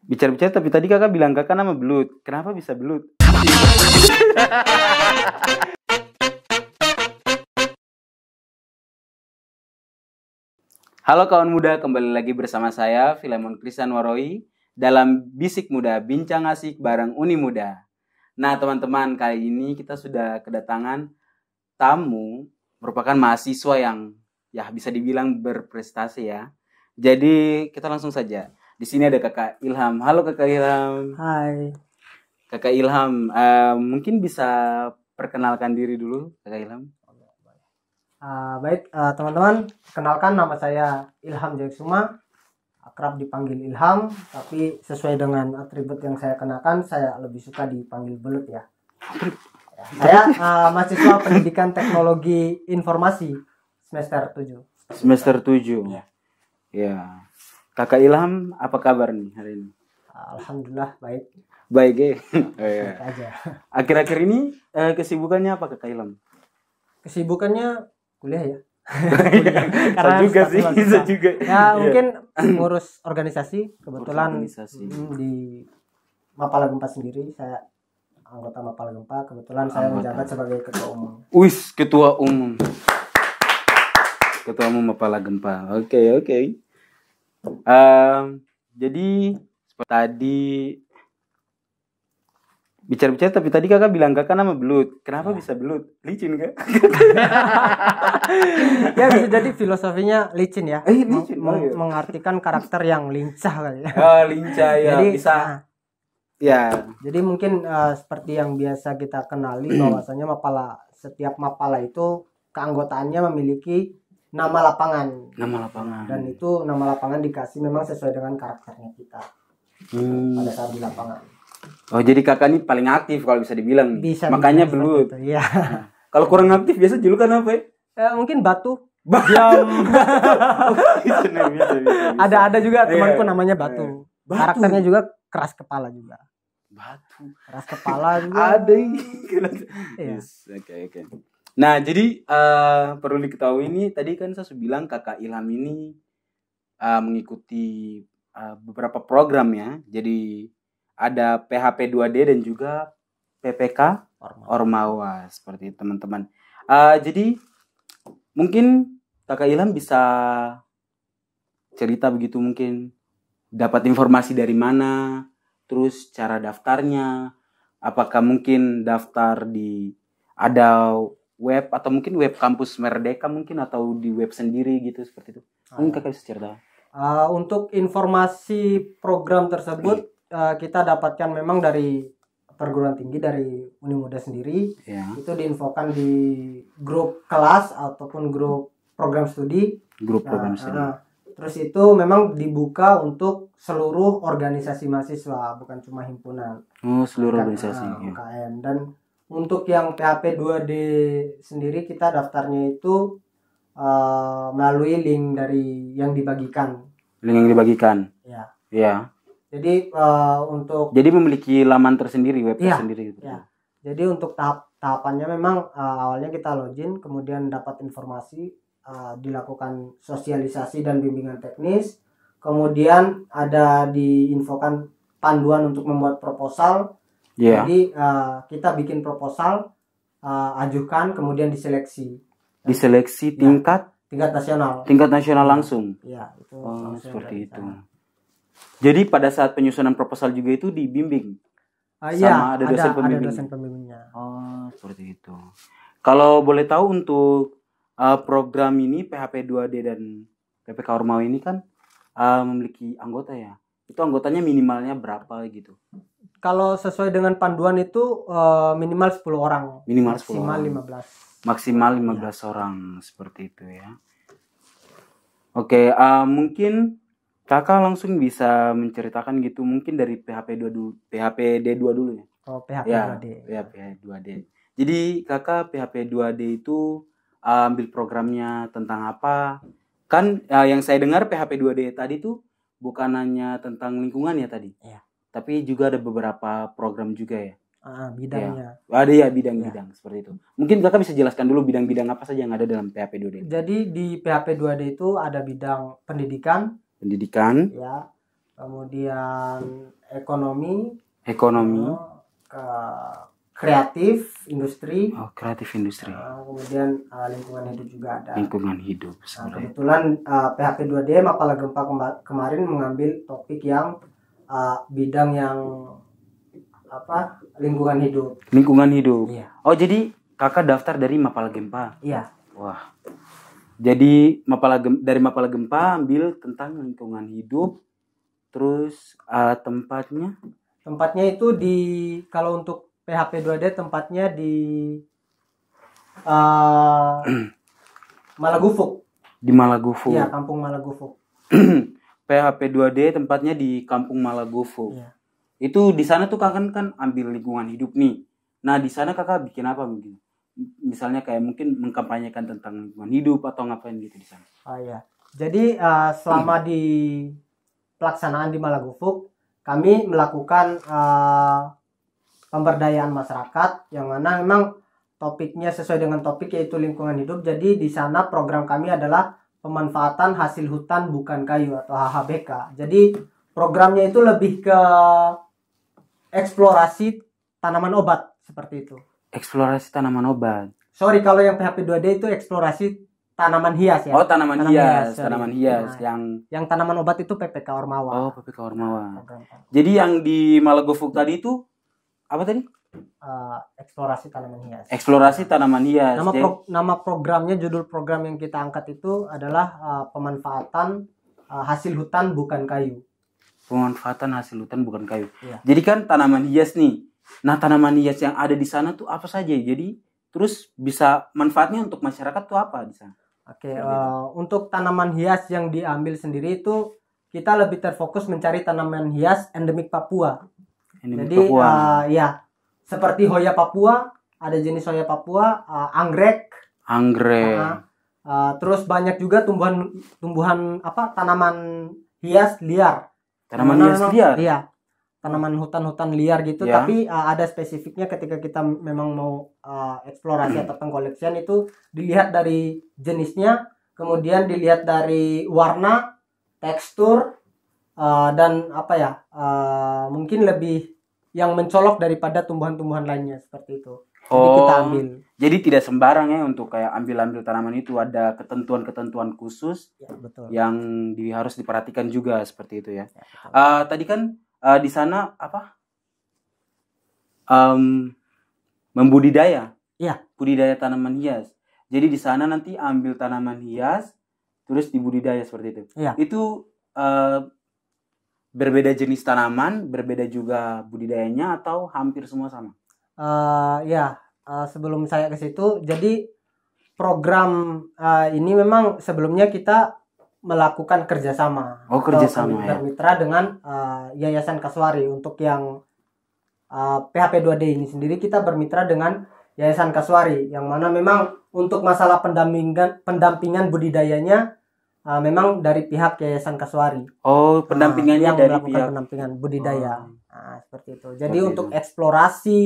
Bicara-bicara tapi tadi kakak bilang kakak nama belut. Kenapa bisa belut? Halo kawan muda, kembali lagi bersama saya Filemon Krisan Waroi dalam Bisik Muda, Bincang Asik bareng Uni Muda. Nah teman-teman, kali ini kita sudah kedatangan tamu merupakan mahasiswa yang ya bisa dibilang berprestasi ya. Jadi kita langsung saja. Di sini ada Kakak Ilham. Halo Kakak Ilham. Hai. Kakak Ilham, uh, mungkin bisa perkenalkan diri dulu Kakak Ilham. Uh, baik, teman eh, teman-teman, kenalkan nama saya Ilham Jaksuma. Akrab dipanggil Ilham, tapi sesuai dengan atribut yang saya kenakan, saya lebih suka dipanggil Belut ya. ya saya uh, mahasiswa Pendidikan Teknologi Informasi semester 7. Semester 7. Ya. ya. Kakak Ilham, apa kabar nih hari ini? Alhamdulillah baik. Baik eh. Oh, iya. aja. Akhir-akhir ini eh, kesibukannya apa Kakak Ilham? Kesibukannya kuliah ya. Iya, Karena so juga sih, bisa juga. Ya iya. mungkin ngurus organisasi kebetulan organisasi. Mm, di Mapala Gempa sendiri saya anggota Mapala Gempa kebetulan anggota. saya menjabat sebagai ketua umum. Wis ketua umum. Ketua umum Mapala Gempa. Oke okay, oke. Okay. Um, jadi tadi bicara-bicara tapi tadi kakak bilang kakak nama belut kenapa iya. bisa belut licin kak ya bisa jadi filosofinya licin ya eh, licin, meng- oh, iya. mengartikan karakter yang lincah kali ya oh, lincah ya jadi, bisa nah, ya jadi mungkin uh, seperti yang biasa kita kenali bahwasanya mapala setiap mapala itu keanggotaannya memiliki nama lapangan. Nama lapangan. Dan itu nama lapangan dikasih memang sesuai dengan karakternya kita hmm. pada saat di lapangan. Oh jadi kakak ini paling aktif kalau bisa dibilang. Bisa. Makanya belut. Iya. kalau kurang aktif biasa julukan apa ya? Eh, mungkin batu. Batu. ada ada juga iya, temanku namanya iya. batu. batu. Karakternya juga keras kepala juga. Batu. Keras kepala juga. ada. Iya. Yes. Oke okay, oke. Okay. Nah, jadi uh, perlu diketahui ini tadi kan saya sudah bilang Kakak Ilham ini uh, mengikuti uh, beberapa program ya. Jadi ada PHP 2D dan juga PPK Ormawa, Ormawa seperti teman-teman. Uh, jadi mungkin Kakak Ilham bisa cerita begitu mungkin dapat informasi dari mana, terus cara daftarnya, apakah mungkin daftar di ada web atau mungkin web kampus Merdeka mungkin atau di web sendiri gitu seperti itu. Ah, mungkin ya. kakak bisa cerita. Uh, untuk informasi program tersebut uh, kita dapatkan memang dari perguruan tinggi dari Uni Muda sendiri. Yeah. Itu diinfokan di grup kelas ataupun grup program studi. Grup nah, program nah, studi. Uh, terus itu memang dibuka untuk seluruh organisasi mahasiswa, bukan cuma himpunan. Oh, seluruh organisasi. Uh, Dan untuk yang PHP 2D sendiri kita daftarnya itu uh, melalui link dari yang dibagikan. Link yang dibagikan. Ya. Ya. Jadi uh, untuk Jadi memiliki laman tersendiri, web ya, tersendiri gitu. Ya. Jadi untuk tahap tahapannya memang uh, awalnya kita login, kemudian dapat informasi, uh, dilakukan sosialisasi dan bimbingan teknis, kemudian ada diinfokan panduan untuk membuat proposal, Yeah. Jadi uh, kita bikin proposal, uh, ajukan, kemudian diseleksi. Diseleksi ya. tingkat ya, tingkat nasional. Tingkat nasional ya. langsung. Ya itu oh, seperti itu. Sana. Jadi pada saat penyusunan proposal juga itu dibimbing. Uh, sama ya, ada dosen ada, pembimbing. Ada dosen pembimbingnya. Oh, seperti itu. Kalau boleh tahu untuk uh, program ini PHP 2D dan PPK Ormawi ini kan uh, memiliki anggota ya. Itu anggotanya minimalnya berapa gitu? kalau sesuai dengan panduan itu uh, minimal 10 orang. Minimal 10 maksimal orang. 15. Maksimal 15 ya. orang seperti itu ya. Oke, okay, uh, eh, mungkin Kakak langsung bisa menceritakan gitu mungkin dari PHP 2 dulu, PHP D2 dulu ya. Oh, PHP ya, 2D. Ya, PHP 2D. Jadi, Kakak PHP 2D itu uh, ambil programnya tentang apa? Kan uh, yang saya dengar PHP 2D tadi tuh bukan hanya tentang lingkungan ya tadi. Iya tapi juga ada beberapa program juga ya Ah, ya. bidangnya. Ya. Ada ya bidang-bidang ya. seperti itu. Mungkin kakak bisa jelaskan dulu bidang-bidang apa saja yang ada dalam PHP 2D. Jadi di PHP 2D itu ada bidang pendidikan. Pendidikan. Ya. Kemudian ekonomi. Ekonomi. Eh, ke kreatif industri. Oh, kreatif industri. Eh, kemudian eh, lingkungan hidup juga ada. Lingkungan hidup. Nah, kebetulan uh, PHP 2D Mapala Gempa kemarin mengambil topik yang uh, bidang yang apa lingkungan hidup lingkungan hidup iya. oh jadi kakak daftar dari Mapala Gempa iya wah jadi Mapala dari Mapala Gempa ambil tentang lingkungan hidup terus uh, tempatnya tempatnya itu di kalau untuk PHP 2D tempatnya di uh, Malagufuk di Malagufuk iya kampung Malagufuk PHP 2D tempatnya di Kampung Malagovo. Iya. Itu di sana tuh kakak kan ambil lingkungan hidup nih. Nah, di sana kakak bikin apa mungkin? Misalnya kayak mungkin mengkampanyekan tentang lingkungan hidup atau ngapain gitu di sana. Oh iya. Jadi uh, selama hmm. di pelaksanaan di Malagovo, kami melakukan uh, pemberdayaan masyarakat yang mana memang topiknya sesuai dengan topik yaitu lingkungan hidup. Jadi di sana program kami adalah pemanfaatan hasil hutan bukan kayu atau HHBK. Jadi programnya itu lebih ke eksplorasi tanaman obat seperti itu. Eksplorasi tanaman obat. Sorry kalau yang PHP 2D itu eksplorasi tanaman hias ya. Oh, tanaman, tanaman hias, hias tanaman hias nah, yang yang tanaman obat itu PPK Ormawa. Oh, PPK Ormawa. Nah, Jadi yang di Malagofuk tadi itu apa tadi? Eh, eksplorasi tanaman hias. Eksplorasi tanaman hias. Nama, pro, nama programnya judul program yang kita angkat itu adalah uh, pemanfaatan uh, hasil hutan bukan kayu. Pemanfaatan hasil hutan bukan kayu. Iya. Jadi kan tanaman hias nih. Nah tanaman hias yang ada di sana tuh apa saja? Jadi terus bisa manfaatnya untuk masyarakat tuh apa di sana? Oke, uh, untuk tanaman hias yang diambil sendiri itu kita lebih terfokus mencari tanaman hias endemik Papua. Endemik Jadi Papua. Uh, ya seperti Hoya Papua, ada jenis Hoya Papua, uh, anggrek. Anggrek. Uh, terus banyak juga tumbuhan tumbuhan apa tanaman hias liar. Tanaman, tanaman hias liar. Iya. Tanaman hutan-hutan liar gitu, ya. tapi uh, ada spesifiknya ketika kita memang mau uh, eksplorasi atau pengkoleksian itu dilihat dari jenisnya, kemudian dilihat dari warna, tekstur, uh, dan apa ya? Uh, mungkin lebih yang mencolok daripada tumbuhan-tumbuhan lainnya seperti itu. Jadi oh, kita ambil. Jadi tidak sembarang ya untuk kayak ambil-ambil tanaman itu ada ketentuan-ketentuan khusus ya, betul. yang di, harus diperhatikan juga seperti itu ya. ya uh, tadi kan uh, di sana apa? Um, membudidaya. Iya. Budidaya tanaman hias. Jadi di sana nanti ambil tanaman hias terus dibudidaya seperti itu. Iya. Itu uh, berbeda jenis tanaman, berbeda juga budidayanya atau hampir semua sama? Uh, ya, uh, sebelum saya ke situ, jadi program uh, ini memang sebelumnya kita melakukan kerjasama. Oh kerjasama ya. Bermitra dengan uh, Yayasan Kaswari untuk yang uh, PHP 2D ini sendiri kita bermitra dengan Yayasan Kaswari yang mana memang untuk masalah pendampingan pendampingan budidayanya uh, memang dari pihak Yayasan Kaswari. Oh, pendampingannya uh, dari melakukan pihak pendampingan budidaya. Oh. Nah, seperti itu. Jadi seperti untuk itu. eksplorasi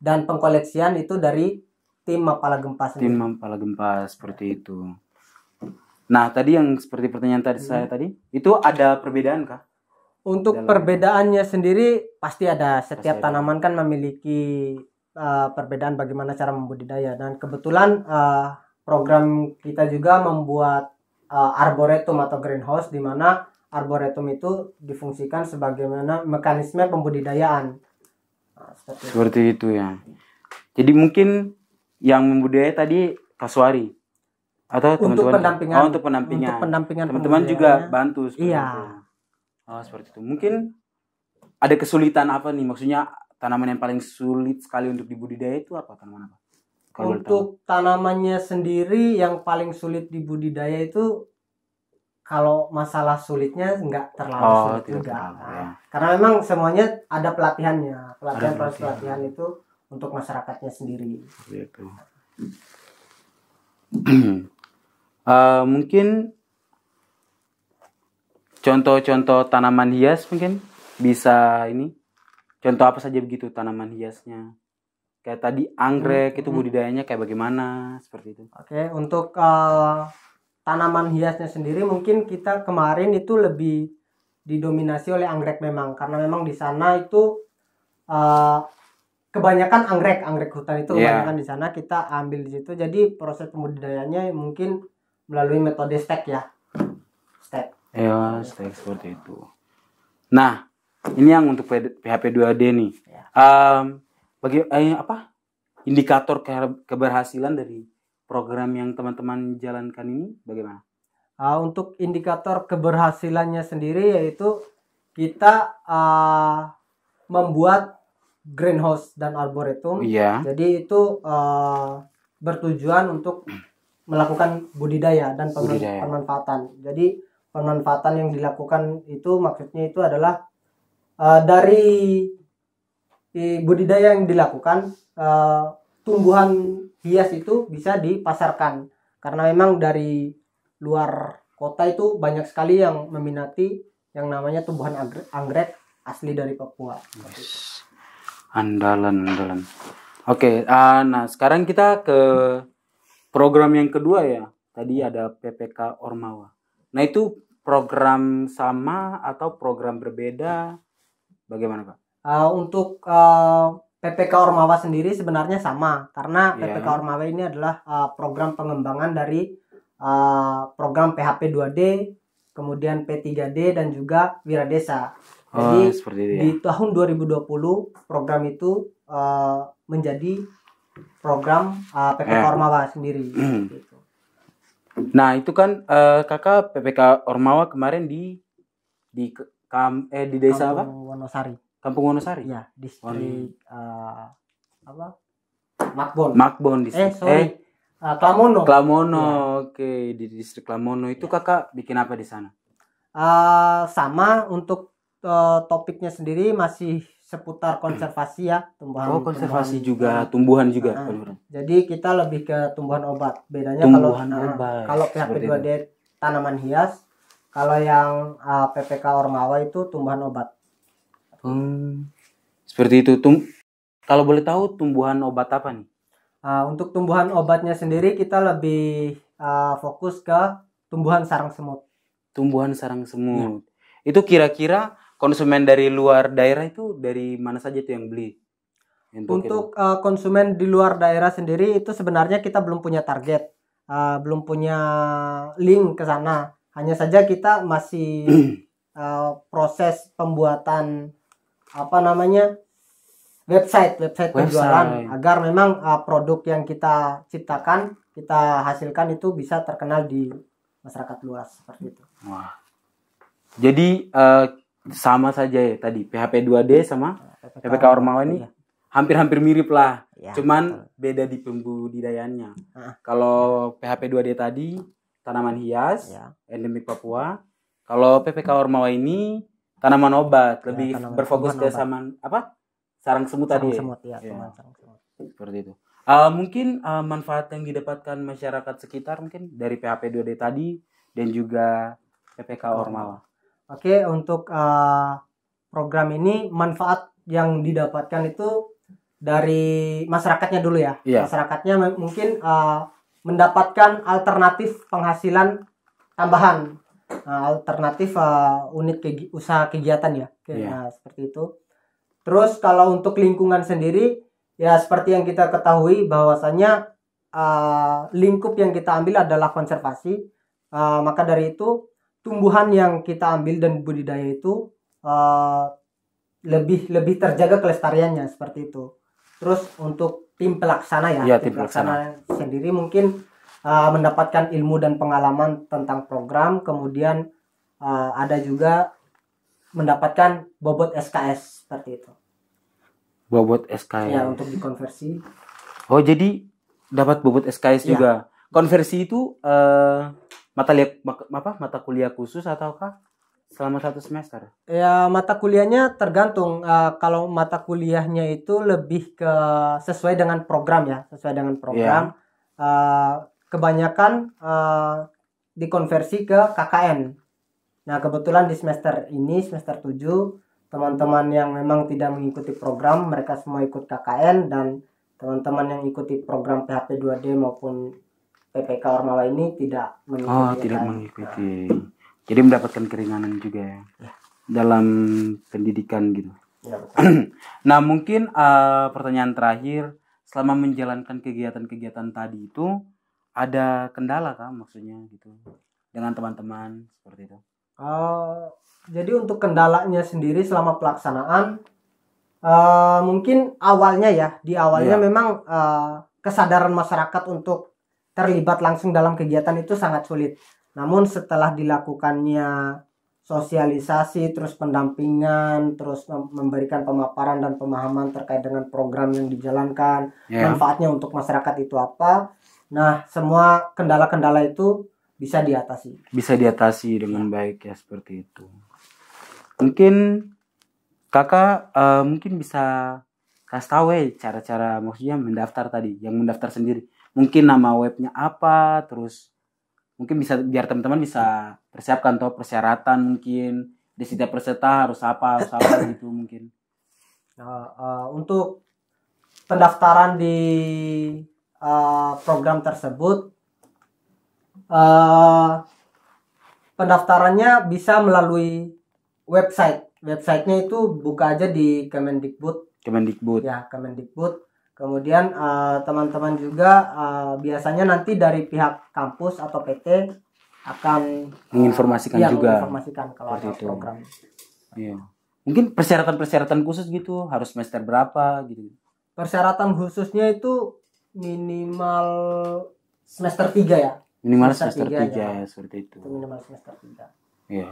dan pengkoleksian itu dari tim Mapala Gempa sendiri. Tim Mapala Gempa seperti itu. Nah, tadi yang seperti pertanyaan tadi hmm. saya tadi, itu ada perbedaan kah? Untuk Dalam... perbedaannya sendiri pasti ada. Setiap pasti tanaman kan memiliki uh, perbedaan bagaimana cara membudidaya dan kebetulan uh, program kita juga membuat uh, arboretum atau greenhouse di mana arboretum itu difungsikan sebagaimana mekanisme pembudidayaan. Nah, seperti, seperti itu. ya. Jadi mungkin yang membudidaya tadi kasuari atau untuk teman -teman, pendampingan oh, untuk pendampingan untuk pendampingan teman-teman juga bantu iya itu. oh seperti itu mungkin ada kesulitan apa nih maksudnya tanaman yang paling sulit sekali untuk dibudidaya itu apa tanaman apa untuk tanamannya sendiri yang paling sulit dibudidaya itu kalau masalah sulitnya nggak terlalu oh, sulit juga. Terlalu, ya. Karena memang semuanya ada pelatihannya, pelatihan ada pelatihan. pelatihan itu untuk masyarakatnya sendiri. uh, mungkin contoh-contoh tanaman hias mungkin bisa ini. Contoh apa saja begitu tanaman hiasnya? kayak tadi anggrek hmm. itu budidayanya kayak bagaimana seperti itu oke untuk uh, tanaman hiasnya sendiri mungkin kita kemarin itu lebih didominasi oleh anggrek memang karena memang di sana itu uh, kebanyakan anggrek anggrek hutan itu yeah. kebanyakan di sana kita ambil di situ jadi proses pembudidayanya mungkin melalui metode stek ya stek ya stek seperti itu nah ini yang untuk PHP 2D nih yeah. Iya. um, bagi eh, apa indikator ke, keberhasilan dari program yang teman-teman jalankan ini bagaimana? Uh, untuk indikator keberhasilannya sendiri yaitu kita uh, membuat greenhouse dan arboretum. Iya. Jadi itu uh, bertujuan untuk melakukan budidaya dan budidaya. pemanfaatan. Jadi pemanfaatan yang dilakukan itu maksudnya itu adalah uh, dari budidaya yang dilakukan e, tumbuhan hias itu bisa dipasarkan karena memang dari luar kota itu banyak sekali yang meminati yang namanya tumbuhan anggrek asli dari Papua. Yes. Andalan andalan. Oke, okay, uh, nah sekarang kita ke program yang kedua ya. Tadi ada PPK Ormawa. Nah itu program sama atau program berbeda? Bagaimana Pak? uh, untuk uh, eh, PPK Ormawa sendiri sebenarnya sama karena yeah. PPK Ormawa ini adalah uh, program pengembangan dari uh, program PHP 2D, kemudian P3D dan juga Wiradesa. Oh, Jadi oh, seperti itu, ya. di tahun 2020 program itu uh, menjadi program uh, PPK yeah. Ormawa sendiri. Gitu. Nah itu kan uh, kakak PPK Ormawa kemarin di di kam eh di desa Kampung apa? Wonosari. Kampung Wonosari? Ya, distrik uh, eh, apa? Makbon. Makbon di. Eh, sorry. Eh, uh, Klamono. Klamono, ya. oke di distrik Klamono itu ya. kakak bikin apa di sana? Uh, sama untuk uh, topiknya sendiri masih seputar konservasi ya tumbuhan oh konservasi tumbuhan, juga nah, tumbuhan juga uh, jadi kita lebih ke tumbuhan obat bedanya tumbuhan kalau obat, uh, kalau pihak kedua tanaman hias kalau yang uh, PPK Ormawa itu tumbuhan obat Hmm. Seperti itu. Tum kalau boleh tahu tumbuhan obat apa nih? Uh, untuk tumbuhan obatnya sendiri kita lebih uh, fokus ke tumbuhan sarang semut. Tumbuhan sarang semut. Hmm. Itu kira-kira konsumen dari luar daerah itu dari mana saja itu yang beli? Untuk, untuk uh, ah, konsumen di luar daerah sendiri itu sebenarnya kita belum punya target, uh, belum punya link ke sana. Hanya saja kita masih uh, proses pembuatan apa namanya website website penjualan website. agar memang uh, produk yang kita ciptakan kita hasilkan itu bisa terkenal di masyarakat luas seperti itu. Wah. Jadi uh, sama saja ya tadi PHP 2D sama PPK, Ormawa ini iya. hampir-hampir mirip lah. Ya, Cuman betul. beda di pembudidayaannya. Uh. Ah. Kalau PHP 2D tadi tanaman hias ya. endemik Papua. Kalau PPK Ormawa ini tanaman obat ya, lebih ya, tanaman, berfokus ke zaman apa sarang semut sarang tadi ya? semut ya, ya. sarang semut seperti itu uh, mungkin uh, manfaat yang didapatkan masyarakat sekitar mungkin dari PHP 2D tadi dan juga PPK Ormawa oke untuk uh, program ini manfaat yang didapatkan itu dari masyarakatnya dulu ya yeah. masyarakatnya mungkin uh, mendapatkan alternatif penghasilan tambahan Eh, alternatif uh, unit ke, usaha kegiatan ya. yeah. Nah, seperti itu. Terus kalau untuk lingkungan sendiri ya seperti yang kita ketahui bahwasanya uh, eh, lingkup yang kita ambil adalah konservasi. Uh, maka dari itu tumbuhan yang kita ambil dan budidaya itu uh, lebih lebih terjaga kelestariannya seperti itu. Terus untuk tim pelaksana ya, ya tim, tim pelaksana. pelaksana sendiri mungkin uh, mendapatkan ilmu dan pengalaman tentang program, kemudian uh, ada juga mendapatkan bobot SKS seperti itu. Bobot SKS. Ya, untuk dikonversi. Oh, jadi dapat bobot SKS ya. juga. Konversi itu uh, mata lihat apa? Mata kuliah khusus ataukah? selama satu semester? Ya mata kuliahnya tergantung uh, kalau mata kuliahnya itu lebih ke sesuai dengan program ya sesuai dengan program yeah. uh, kebanyakan uh, dikonversi ke KKN. Nah, kebetulan di semester ini semester 7 teman-teman yang memang tidak mengikuti program mereka semua ikut KKN dan teman-teman yang ikuti program PHP 2D maupun PPK Ormawa ini tidak mengikuti. Oh, ya, tidak kan? mengikuti. Nah. Jadi mendapatkan keringanan juga ya. ya. Dalam pendidikan gitu. Ya, nah, mungkin uh, pertanyaan terakhir selama menjalankan kegiatan-kegiatan tadi itu ada kendala kah maksudnya gitu dengan teman-teman seperti itu? Uh, jadi untuk kendalanya sendiri selama pelaksanaan uh, mungkin awalnya ya di awalnya yeah. memang uh, kesadaran masyarakat untuk terlibat langsung dalam kegiatan itu sangat sulit. Namun setelah dilakukannya sosialisasi, terus pendampingan, terus memberikan pemaparan dan pemahaman terkait dengan program yang dijalankan, yeah. manfaatnya untuk masyarakat itu apa, Nah, semua kendala-kendala itu bisa diatasi. Bisa diatasi iya. dengan baik ya seperti itu. Mungkin kakak uh, mungkin bisa kasih tahu eh, cara-cara maksudnya mendaftar tadi, yang mendaftar sendiri. Mungkin nama webnya apa, terus mungkin bisa biar teman-teman bisa persiapkan toh persyaratan mungkin di setiap peserta harus apa harus apa gitu mungkin. Uh, uh, untuk pendaftaran di uh, program tersebut uh, pendaftarannya bisa melalui website websitenya itu buka aja di Kemendikbud Kemendikbud ya Kemendikbud kemudian eh, teman-teman uh, juga uh, biasanya nanti dari pihak kampus atau PT akan menginformasikan ya, juga menginformasikan kalau ada itu. program iya. mungkin persyaratan persyaratan khusus gitu harus semester berapa gitu persyaratan khususnya itu minimal semester tiga ya. Minimal semester, semester 3, ya. ya. seperti itu. Minimal semester 3. Iya.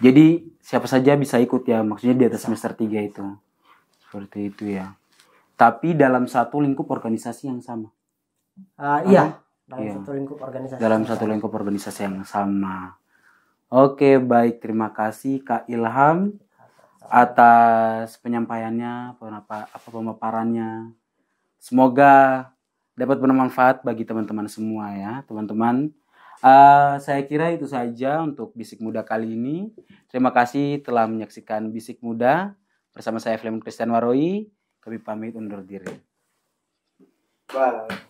Jadi siapa saja bisa ikut ya, maksudnya di atas semester tiga itu. Seperti itu ya. Tapi dalam satu lingkup organisasi yang sama. Uh, iya, dalam iya. satu lingkup organisasi. Dalam satu lingkup organisasi yang sama. Oke, baik. Terima kasih Kak Ilham atas penyampaiannya, apa, apa pemaparannya. Semoga dapat bermanfaat bagi teman-teman semua ya, teman-teman. Uh, saya kira itu saja untuk Bisik Muda kali ini. Terima kasih telah menyaksikan Bisik Muda bersama saya Flem Christian Waroi. Kami pamit undur diri. Bye.